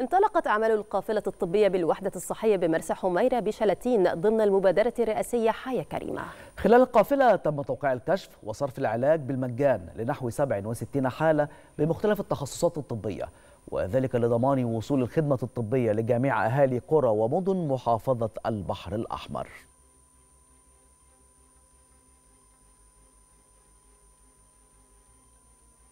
انطلقت أعمال القافلة الطبية بالوحدة الصحية بمرسى حميرة بشلاتين ضمن المبادرة الرئاسية حياة كريمة خلال القافلة تم توقيع الكشف وصرف العلاج بالمجان لنحو 67 حالة بمختلف التخصصات الطبية وذلك لضمان وصول الخدمة الطبية لجميع أهالي قرى ومدن محافظة البحر الأحمر